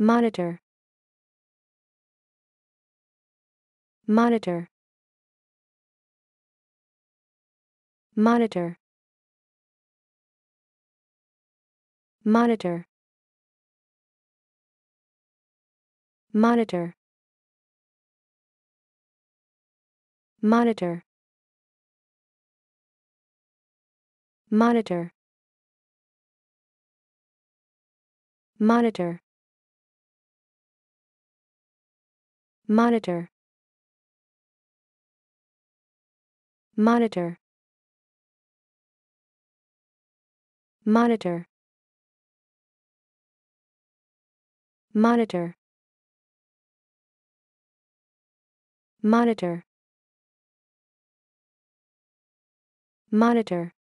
Monitor. Monitor. Monitor. Monitor. Monitor. Monitor. Monitor. Monitor. Monitor. Monitor. Monitor. Monitor. Monitor. Monitor.